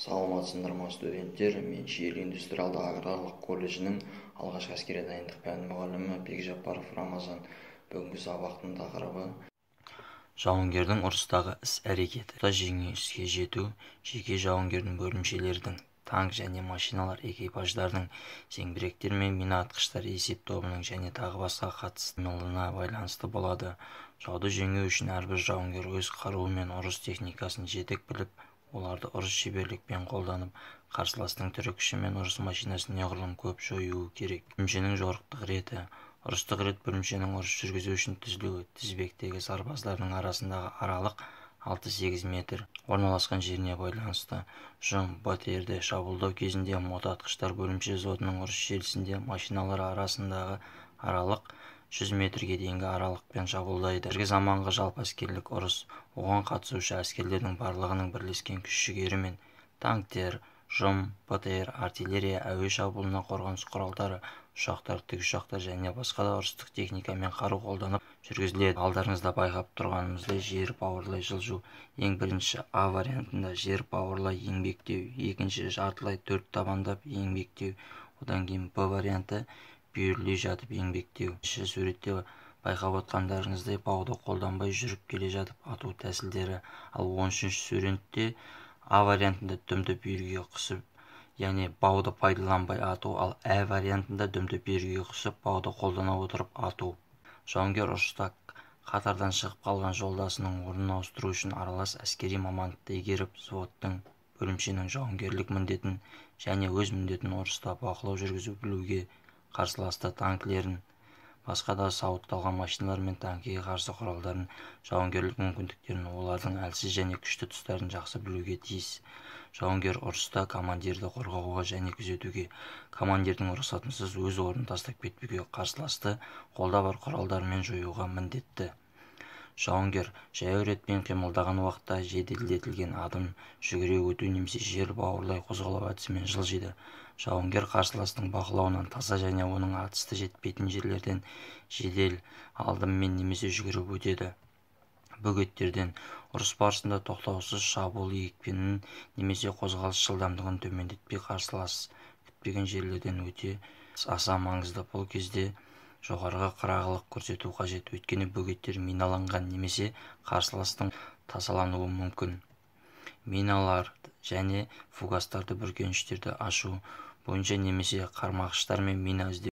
саламатсыздар ма студенттер мен шиелі индустриалды аграрлық колледжінің алғашқы әскери дайындық пәні мұғалімі бекжаппаров рамазан бүгінгі сабақтың тақырыбы жауынгердің ұрыстағы іс әрекеті да жеңіске жету жеке жауынгердің бөлімшелердің танк және машиналар экипаждардың зеңбіректер мен мина атқыштар есеп тобының және тағы басқа қатысымына байланысты болады жауды жеңу үшін әрбір жауынгер өз қаруы мен ұрыс техникасын жетік біліп оларды ұрыс шеберлікпен қолданып қарсыластың түрі күші мен ұрыс машинасын неғұрлым көп жоюы керек бөлімшенің жорықтық реті ұрыстық рет бөлімшенің ұрыс жүргізу үшін түзілуі тізбектегі сарбаздардың арасындағы аралық 6-8 метр орналасқан жеріне байланысты ұжым батерде шабуылдау кезінде мотоатқыштар бөлімше зотының ұрыс желісінде машиналар арасындағы аралық 100 метрге дейінгі аралықпен шабуылдайды қазіргі заманғы жалпы әскерлік ұрыс оған қатысушы әскерлердің барлығының бірлескен күш-жігерімен танктер жұм птр артиллерия әуе шабуылына қорғаныс құралдары ұшақтар тікұшақтар және басқа да ұрыстық техника мен қару қолданып жүргізіледі алдарыңызда байқап тұрғанымыздай жер бауырлай жылжу ең бірінші а вариантында жер бауырлай еңбектеу екінші жартылай төрт табандап еңбектеу одан кейін б варианты бүйірлей жатып еңбектеу іші суретте байқап отқандарыңыздай бауды қолданбай жүріп келе жатып ату тәсілдері ал он үшінші суретте а вариантында дүмді бүйірге қысып яғни бауды пайдаланбай ату ал ә вариантында дүмді бүйірге қысып бауды қолдана отырып ату жауынгер ұрыста қатардан шығып қалған жолдасының орнын ауыстыру үшін аралас әскери мамандықты игеріп взводтың бөлімшенің жауынгерлік міндетін және өз міндетін ұрыста бақылау жүргізіп білуге қарсыласты танкілерін басқа да сауытталған машиналар мен танкіге қарсы құралдарын жауынгерлік мүмкіндіктерін олардың әлсіз және күшті тұстарын жақсы білуге тиіс жауынгер ұрыста командирді қорғауға және күзетуге командирдің рұқсатынсыз өз орнын тастап кетпеуге қарсыласты қолда бар құралдармен жоюға міндетті жауынгер жаяу ретпен қимылдаған уақытта жеделдетілген адым жүгіре өту немесе жер бауырлай қозғалу әдісімен жылжиды жауынгер қарсыластың бақылауынан таса және оның атысты жетпейтін жерлерден жедел алдыммен немесе жүгіріп өтеді бөгеттерден ұрыс барысында тоқтаусыз шабуыл екпінін немесе қозғалыс жылдамдығын төмендетпей қарсылас күтпеген жерлерден өте аса маңызды бұл кезде жоғарғы қырағылық көрсету қажет өйткені бөгеттер миналанған немесе қарсыластың тасалануы мүмкін миналар және фугастарды бүркеніштерді ашу бойынша немесе қармағыштар мен мина іздеу